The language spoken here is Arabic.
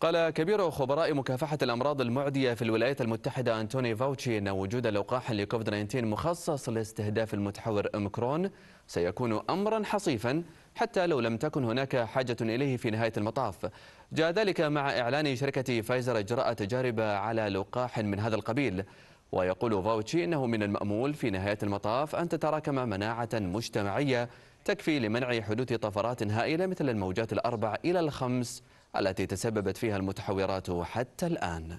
قال كبير خبراء مكافحة الأمراض المعدية في الولايات المتحدة أنتوني فاوتشي أن وجود لقاح لكوفيد 19 مخصص لاستهداف المتحور أوميكرون سيكون أمرا حصيفا حتى لو لم تكن هناك حاجة إليه في نهاية المطاف جاء ذلك مع إعلان شركة فايزر إجراء تجارب على لقاح من هذا القبيل ويقول فاوتشي أنه من المأمول في نهاية المطاف أن تتراكم مناعة مجتمعية تكفي لمنع حدوث طفرات هائلة مثل الموجات الأربع إلى الخمس التي تسببت فيها المتحورات حتى الآن